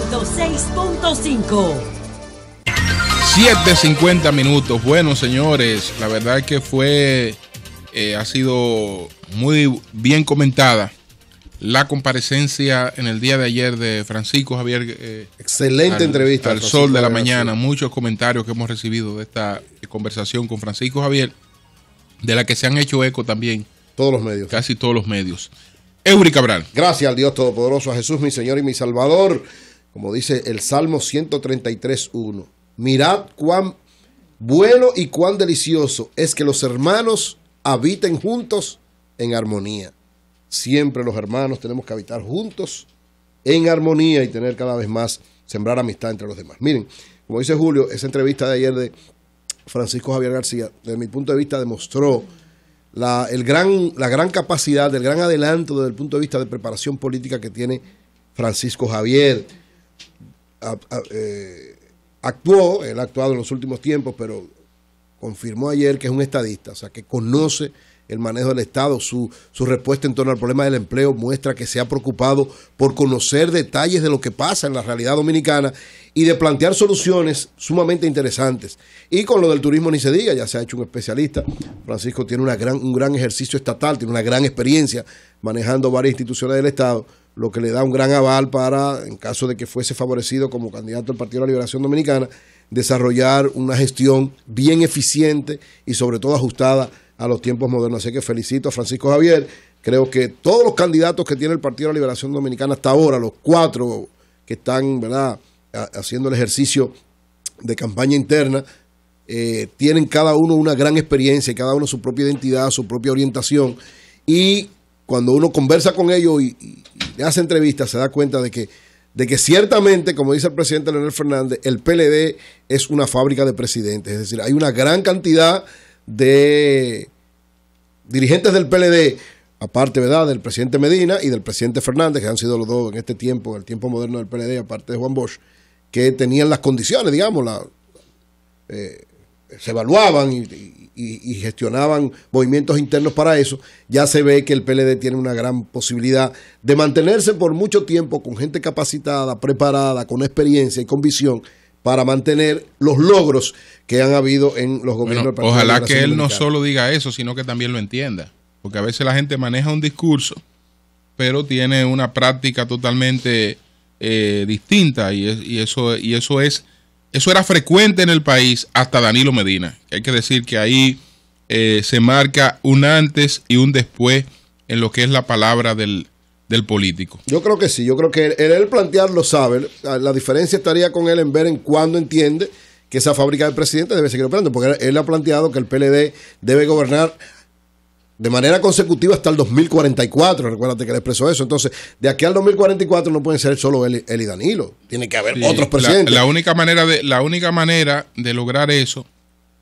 6.5, 7.50 minutos. Bueno, señores, la verdad que fue, eh, ha sido muy bien comentada la comparecencia en el día de ayer de Francisco Javier. Eh, Excelente entrevista. Al sol de la mañana, muchos comentarios que hemos recibido de esta conversación con Francisco Javier, de la que se han hecho eco también. Todos los medios. Casi todos los medios. Eury Cabral. Gracias al Dios Todopoderoso, a Jesús, mi Señor y mi Salvador como dice el Salmo 133.1, mirad cuán bueno y cuán delicioso es que los hermanos habiten juntos en armonía. Siempre los hermanos tenemos que habitar juntos en armonía y tener cada vez más, sembrar amistad entre los demás. Miren, como dice Julio, esa entrevista de ayer de Francisco Javier García, desde mi punto de vista, demostró la, el gran, la gran capacidad, el gran adelanto desde el punto de vista de preparación política que tiene Francisco Javier eh, actuó, él ha actuado en los últimos tiempos, pero confirmó ayer que es un estadista, o sea, que conoce el manejo del Estado, su, su, respuesta en torno al problema del empleo muestra que se ha preocupado por conocer detalles de lo que pasa en la realidad dominicana y de plantear soluciones sumamente interesantes. Y con lo del turismo ni se diga, ya se ha hecho un especialista. Francisco tiene un gran ejercicio estatal, tiene una gran experiencia manejando varias instituciones del Estado, lo que le da un gran aval para, en caso de que fuese favorecido como candidato al Partido de la Liberación Dominicana, desarrollar una gestión bien eficiente y sobre todo ajustada a los tiempos modernos. Así que felicito a Francisco Javier. Creo que todos los candidatos que tiene el Partido de la Liberación Dominicana hasta ahora, los cuatro que están ¿verdad? haciendo el ejercicio de campaña interna, eh, tienen cada uno una gran experiencia, cada uno su propia identidad, su propia orientación. Y cuando uno conversa con ellos y, hace entrevistas, se da cuenta de que, de que ciertamente, como dice el presidente Leonel Fernández, el PLD es una fábrica de presidentes. Es decir, hay una gran cantidad de dirigentes del PLD, aparte, ¿verdad?, del presidente Medina y del presidente Fernández, que han sido los dos en este tiempo, en el tiempo moderno del PLD, aparte de Juan Bosch, que tenían las condiciones, digamos, eh, se evaluaban y, y, gestionaban movimientos internos para eso, ya se ve que el PLD tiene una gran posibilidad de mantenerse por mucho tiempo con gente capacitada, preparada, con experiencia y con visión para mantener los logros que han habido en los gobiernos Ojalá que él no solo diga eso, sino que también lo entienda, porque a veces la gente maneja un discurso, pero tiene una práctica totalmente eh, distinta y, eso y eso es eso era frecuente en el país hasta Danilo Medina. Hay que decir que ahí eh, se marca un antes y un después en lo que es la palabra del, del político. Yo creo que sí, yo creo que él, plantearlo sabe. La, diferencia estaría con él en ver en cuándo entiende que esa fábrica del presidente debe seguir operando, porque él, ha planteado que el PLD debe gobernar de manera consecutiva hasta el 2044. Recuérdate que le expresó eso. Entonces, de aquí al 2044 no pueden ser solo él, y Danilo. Tiene que haber otros presidentes. la, única manera de, la única manera de lograr eso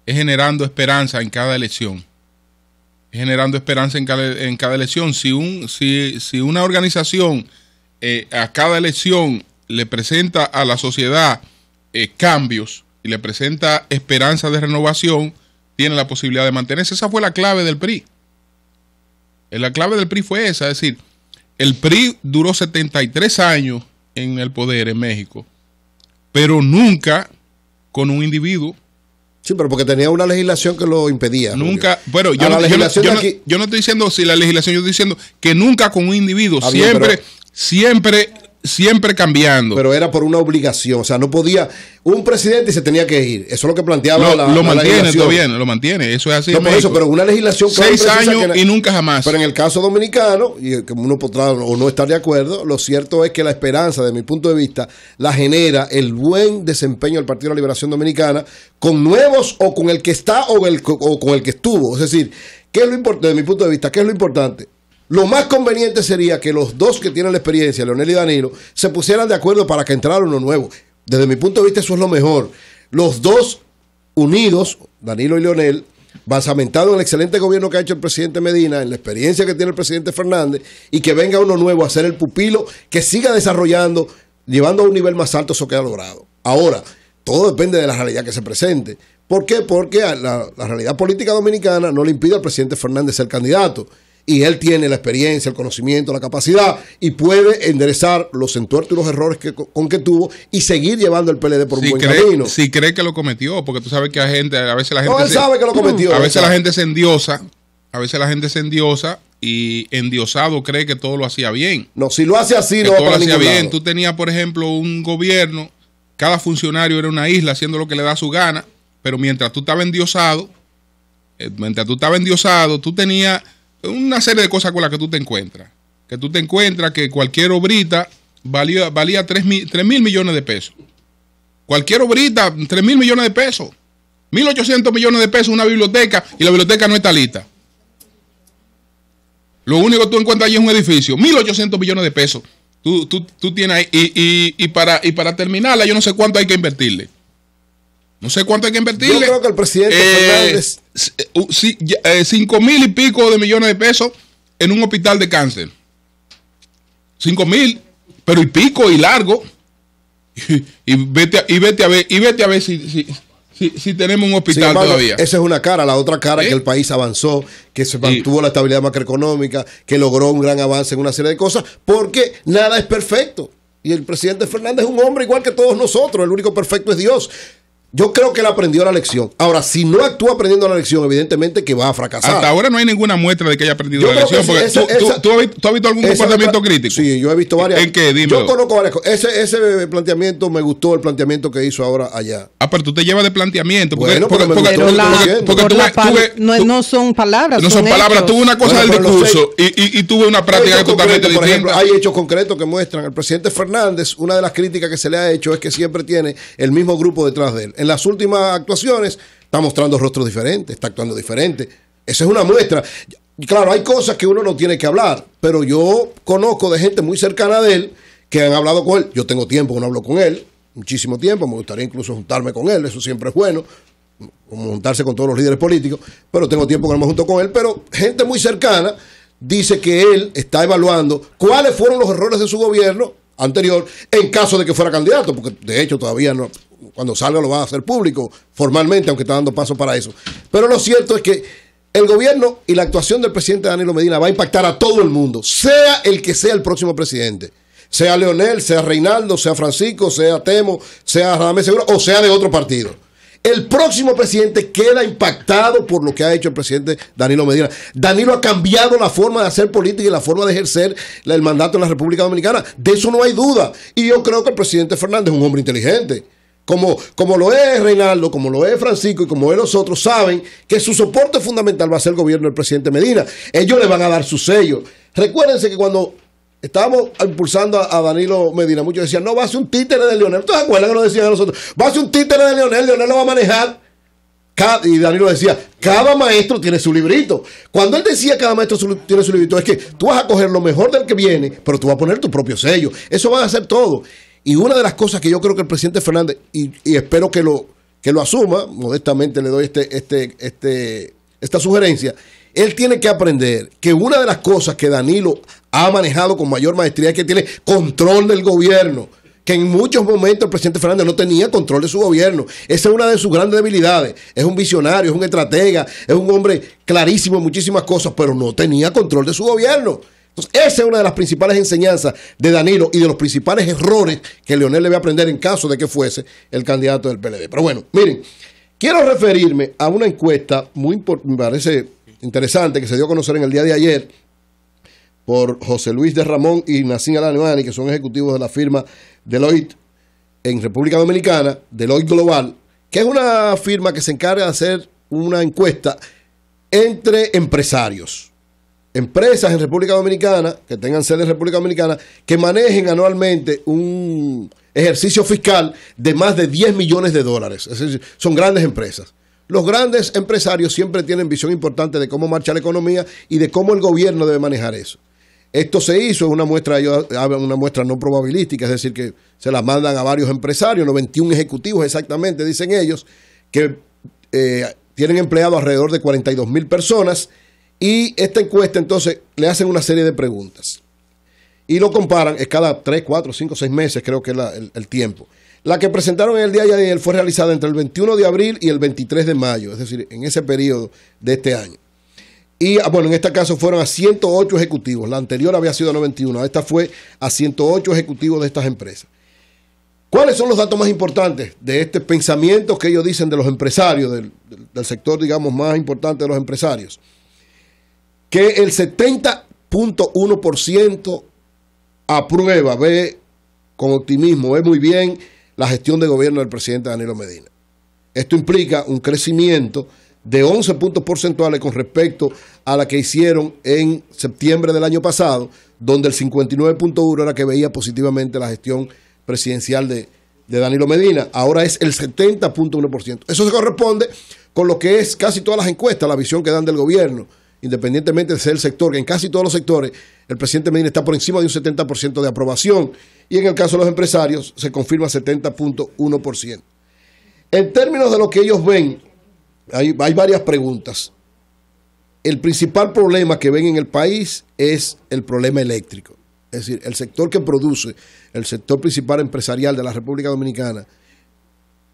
es generando esperanza en cada elección generando esperanza en cada, en cada elección. Si, un, si, si una organización eh, a cada elección le presenta a la sociedad eh, cambios y le presenta esperanza de renovación, tiene la posibilidad de mantenerse. Esa fue la clave del PRI. Eh, la clave del PRI fue esa, es decir, el PRI duró 73 años en el poder en México, pero nunca con un individuo Sí, pero porque tenía una legislación que lo impedía. Nunca, pero yo, no, estoy diciendo si la legislación, yo estoy diciendo que nunca con un individuo, ah, siempre, siempre siempre cambiando. Pero era por una obligación, o sea, no podía un presidente se tenía que ir. Eso es lo que planteaba la Lo mantiene, todo bien, lo mantiene, eso es así. eso, pero una legislación seis años y nunca jamás. Pero en el caso dominicano y que uno podrá o no estar de acuerdo, lo cierto es que la esperanza, de mi punto de vista, la genera el buen desempeño del Partido de la Liberación Dominicana con nuevos o con el que está o, o con el que estuvo. Es decir, ¿qué es lo importante? De mi punto de vista, ¿qué es lo importante? Lo más conveniente sería que los dos que tienen la experiencia, Leonel y Danilo, se pusieran de acuerdo para que entrara uno nuevo. Desde mi punto de vista, eso es lo mejor. Los dos unidos, Danilo y Leonel, basamentado en el excelente gobierno que ha hecho el presidente Medina, en la experiencia que tiene el presidente Fernández, y que venga uno nuevo a ser el pupilo, que siga desarrollando, llevando a un nivel más alto eso que ha logrado. Ahora, todo depende de la realidad que se presente. ¿Por qué? Porque la realidad política dominicana no le impide al presidente Fernández ser candidato y él tiene la experiencia, el conocimiento, la capacidad y puede enderezar los entuertos y los errores con que tuvo y seguir llevando el PLD por un buen camino. Si cree que lo cometió, porque tú sabes que a, gente, a veces la gente... No, él sabe que lo cometió. A veces la gente se endiosa, a veces la gente se endiosa y endiosado cree que todo lo hacía bien. No, si lo hace así, no va todo para lo hacía bien. Tú tenías, por ejemplo, un gobierno, cada funcionario era una isla haciendo lo que le da su gana, pero mientras tú estabas endiosado, eh, mientras tú estabas endiosado, tú tenías una serie de cosas con las que tú te encuentras. Que tú te encuentras que cualquier obrita valía, valía 3 mil, millones de pesos. Cualquier obrita, 3 mil millones de pesos. 1.800 millones de pesos una biblioteca y la biblioteca no está lista. Lo único que tú encuentras allí es un edificio. 1.800 millones de pesos. Tú, tienes ahí. Y, y, y, para, y para terminarla, yo no sé cuánto hay que invertirle. No sé cuánto hay que invertir Yo creo que el presidente 5 eh, eh, eh, mil y pico de millones de pesos en un hospital de cáncer. 5 mil, pero y pico y largo. Y, vete, y, vete, a ver, y vete a ver si, tenemos un hospital todavía. Esa es una cara. La otra cara es que el país avanzó, que se mantuvo la estabilidad macroeconómica, que logró un gran avance en una serie de cosas, porque nada es perfecto. Y el presidente Fernández es un hombre igual que todos nosotros. El único perfecto es Dios. Yo creo que él aprendió la lección. Ahora, si no actúa aprendiendo la lección, evidentemente que va a fracasar. Hasta ahora no hay ninguna muestra de que haya aprendido la lección. tú, has visto, algún comportamiento crítico? Sí, yo he visto varias. ¿En qué? Yo conozco varias Ese, planteamiento me gustó, el planteamiento que hizo ahora allá. Ah, pero tú te llevas de planteamiento. Porque, no, son palabras. No son, palabras. Tuve una cosa del discurso y, tuve una práctica totalmente distinta. Por ejemplo, hay hechos concretos que muestran. El presidente Fernández, una de las críticas que se le ha hecho es que siempre tiene el mismo grupo detrás de él las últimas actuaciones está mostrando rostros diferentes, está actuando diferente. Esa es una muestra. Claro, hay cosas que uno no tiene que hablar, pero yo conozco de gente muy cercana de él que han hablado con él. Yo tengo tiempo que no hablo con él, muchísimo tiempo, me gustaría incluso juntarme con él, eso siempre es bueno, como juntarse con todos los líderes políticos, pero tengo tiempo que no me junto con él, pero gente muy cercana dice que él está evaluando cuáles fueron los errores de su gobierno anterior en caso de que fuera candidato, porque de hecho todavía no, cuando salga lo va a hacer público formalmente, aunque está dando paso para eso. Pero lo cierto es que el gobierno y la actuación del presidente Danilo Medina va a impactar a todo el mundo, sea el que sea el próximo presidente. Sea Leonel, sea Reinaldo, sea Francisco, sea Temo, sea Ramírez Seguro o sea de otro partido. El próximo presidente queda impactado por lo que ha hecho el presidente Danilo Medina. Danilo ha cambiado la forma de hacer política y la forma de ejercer el mandato en la República Dominicana. De eso no hay duda. Y yo creo que el presidente Fernández es un hombre inteligente como, lo es Reinaldo, como lo es Francisco y como es otros saben que su soporte fundamental va a ser el gobierno del presidente Medina. Ellos le van a dar su sello. Recuérdense que cuando estábamos impulsando a, Danilo Medina, muchos decían, no, va a ser un títere de Leonel. ¿Ustedes acuerdan que nos decían a nosotros? Va a ser un títere de Leonel, Leonel lo va a manejar. Cada, y Danilo decía, cada maestro tiene su librito. Cuando él decía cada maestro tiene su librito, es que tú vas a coger lo mejor del que viene, pero tú vas a poner tu propio sello. Eso van a hacer todo. Y una de las cosas que yo creo que el presidente Fernández, y, espero que lo, que lo asuma, modestamente le doy este, este, este, esta sugerencia, él tiene que aprender que una de las cosas que Danilo ha manejado con mayor maestría es que tiene control del gobierno que en muchos momentos el presidente Fernández no tenía control de su gobierno. Esa es una de sus grandes debilidades. Es un visionario, es un estratega, es un hombre clarísimo en muchísimas cosas, pero no tenía control de su gobierno. Entonces, esa es una de las principales enseñanzas de Danilo y de los principales errores que Leonel le va a aprender en caso de que fuese el candidato del PLD. Pero bueno, miren, quiero referirme a una encuesta muy me parece interesante que se dio a conocer en el día de ayer por José Luis de Ramón y Nacín Alanemani, que son ejecutivos de la firma Deloitte en República Dominicana, Deloitte Global, que es una firma que se encarga de hacer una encuesta entre empresarios empresas en República Dominicana, que tengan sede en República Dominicana, que manejen anualmente un ejercicio fiscal de más de 10 millones de dólares. Es decir, son grandes empresas. Los grandes empresarios siempre tienen visión importante de cómo marcha la economía y de cómo el gobierno debe manejar eso. Esto se hizo, es una muestra, ah, una muestra no probabilística, es decir, que se la mandan a varios empresarios, 91 ejecutivos exactamente, dicen ellos, que eh, tienen empleado alrededor de 42 mil personas y esta encuesta, entonces, le hacen una serie de preguntas. Y lo comparan, es cada 3, 4, 5, 6 meses, creo que es el, tiempo. La que presentaron en el día de ayer fue realizada entre el 21 de abril y el 23 de mayo, es decir, en ese periodo de este año. Y ah, bueno, en este caso fueron a 108 ejecutivos. La anterior había sido a 91, esta fue a 108 ejecutivos de estas empresas. ¿Cuáles son los datos más importantes de este pensamiento que ellos dicen de los empresarios, del sector, digamos, más importante de los empresarios? que el 70.1% aprueba, ve con optimismo, ve muy bien la gestión de gobierno del presidente Danilo Medina. Esto implica un crecimiento de 11 puntos porcentuales con respecto a la que hicieron en septiembre del año pasado, donde el 59.1 era que veía positivamente la gestión presidencial de, Danilo Medina. Ahora es el 70.1%. Eso se corresponde con lo que es casi todas las encuestas, la visión que dan del gobierno independientemente de ser el sector, que en casi todos los sectores el presidente Medina está por encima de un 70% de aprobación y en el caso de los empresarios se confirma 70.1%. En términos de lo que ellos ven, hay, hay varias preguntas. El principal problema que ven en el país es el problema eléctrico. Es decir, el sector que produce, el sector principal empresarial de la República Dominicana,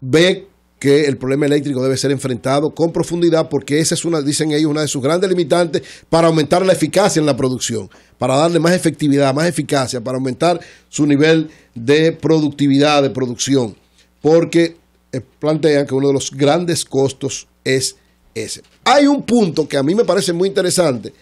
ve que el problema eléctrico debe ser enfrentado con profundidad porque esa es una, dicen ellos, una de sus grandes limitantes para aumentar la eficacia en la producción, para darle más efectividad, más eficacia, para aumentar su nivel de productividad, de producción, porque eh, plantean que uno de los grandes costos es ese. Hay un punto que a mí me parece muy interesante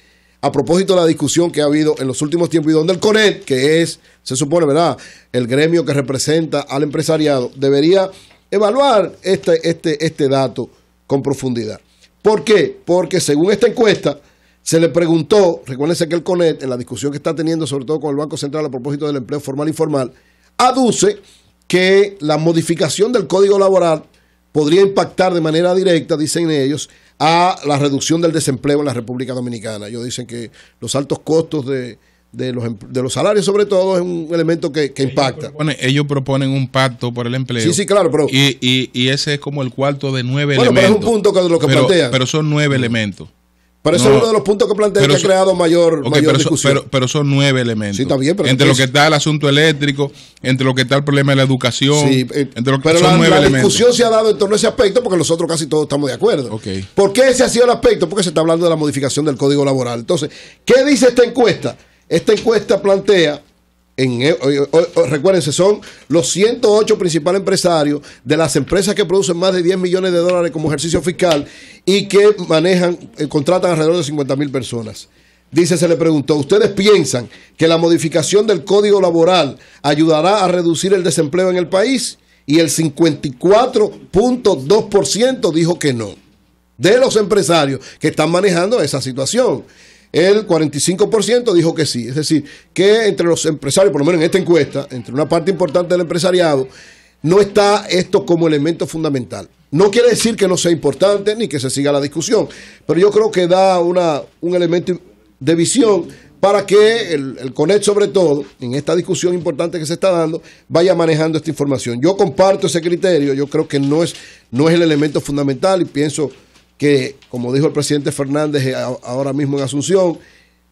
a propósito de la discusión que ha habido en los últimos tiempos y donde el CONET, que es, se supone, ¿verdad?, el gremio que representa al empresariado, debería evaluar este, este, este dato con profundidad. ¿Por qué? Porque según esta encuesta, se le preguntó, recuérdense que el CONET, en la discusión que está teniendo sobre todo con el Banco Central a propósito del empleo formal e informal, aduce que la modificación del código laboral podría impactar de manera directa, dicen ellos, a la reducción del desempleo en la República Dominicana. Ellos dicen que los altos costos de, de los, em, de los salarios sobre todo es un elemento que, impacta. bueno ellos proponen un pacto por el empleo. Sí, sí, claro, pero... Y, y, ese es como el cuarto de nueve elementos. Pero es un punto que lo que pero, son nueve elementos. Pero eso es uno de los puntos que plantea que ha creado mayor, mayor pero discusión. Son, pero, son nueve elementos. Sí, bien, entre lo que está el asunto eléctrico, entre lo que está el problema de la educación, sí, eh, entre lo pero son nueve elementos la discusión se ha dado en torno a ese aspecto porque nosotros casi todos estamos de acuerdo. ¿Por qué ese ha sido el aspecto? Porque se está hablando de la modificación del código laboral. Entonces, ¿qué dice esta encuesta? Esta encuesta plantea en, eh, eh, eh, recuérdense, son los 108 principales empresarios de las empresas que producen más de 10 millones de dólares como ejercicio fiscal y que manejan, contratan alrededor de 50 mil personas. Dice, se le preguntó, ¿ustedes piensan que la modificación del código laboral ayudará a reducir el desempleo en el país? Y el 54.2% dijo que no, de los empresarios que están manejando esa situación. El 45% dijo que sí. Es decir, que entre los empresarios, por lo menos en esta encuesta, entre una parte importante del empresariado, no está esto como elemento fundamental. No quiere decir que no sea importante ni que se siga la discusión, pero yo creo que da una, un elemento de visión para que el, el CONET, sobre todo, en esta discusión importante que se está dando, vaya manejando esta información. Yo comparto ese criterio, yo creo que no es, no es el elemento fundamental y pienso que, como dijo el presidente Fernández eh, ahora mismo en Asunción,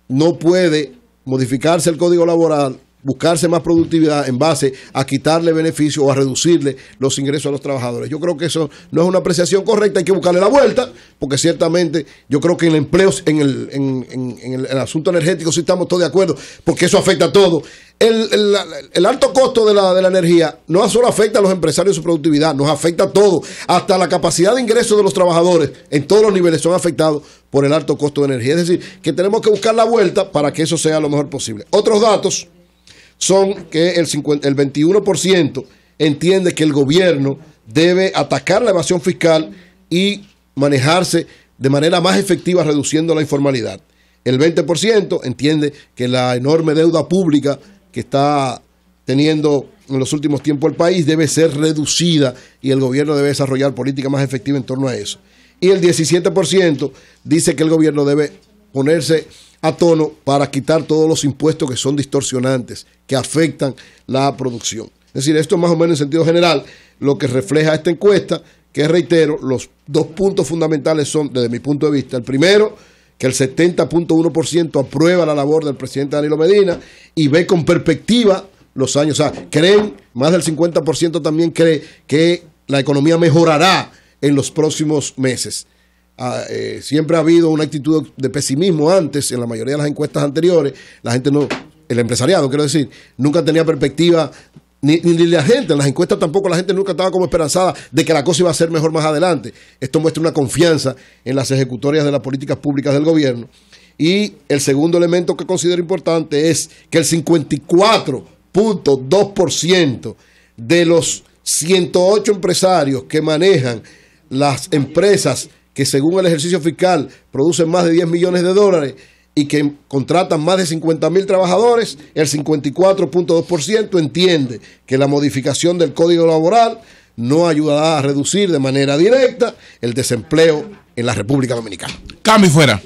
no puede modificarse el código laboral, buscarse más productividad en base a quitarle beneficio o a reducirle los ingresos a los trabajadores. Yo creo que eso no es una apreciación correcta, hay que buscarle la vuelta, porque ciertamente yo creo que en el empleo, en el, en, asunto energético sí estamos todos de acuerdo, porque eso afecta a todos el, alto costo de la, energía no solo afecta a los empresarios y su productividad, nos afecta a todos. Hasta la capacidad de ingreso de los trabajadores en todos los niveles son afectados por el alto costo de energía. Es decir, que tenemos que buscar la vuelta para que eso sea lo mejor posible. Otros datos son que el 21% entiende que el gobierno debe atacar la evasión fiscal y manejarse de manera más efectiva reduciendo la informalidad. El 20% entiende que la enorme deuda pública que está teniendo en los últimos tiempos el país debe ser reducida y el gobierno debe desarrollar política más efectiva en torno a eso. Y el 17% dice que el gobierno debe ponerse a tono para quitar todos los impuestos que son distorsionantes, que afectan la producción. Es decir, esto es más o menos en sentido general lo que refleja esta encuesta, que reitero, los dos puntos fundamentales son, desde mi punto de vista, el primero, que el 70.1% aprueba la labor del presidente Danilo Medina y ve con perspectiva los años. O sea, creen, más del 50% también cree que la economía mejorará en los próximos meses. Ah, eh, siempre ha habido una actitud de pesimismo antes, en la mayoría de las encuestas anteriores, la gente no, el empresariado quiero decir, nunca tenía perspectiva ni, la gente, en las encuestas tampoco la gente nunca estaba como esperanzada de que la cosa iba a ser mejor más adelante. Esto muestra una confianza en las ejecutorias de las políticas públicas del gobierno. Y el segundo elemento que considero importante es que el 54.2% de los 108 empresarios que manejan las empresas que según el ejercicio fiscal producen más de 10 millones de dólares, y que contratan más de 50.000 trabajadores, el 54.2% entiende que la modificación del código laboral no ayudará a reducir de manera directa el desempleo en la República Dominicana. Cambio fuera.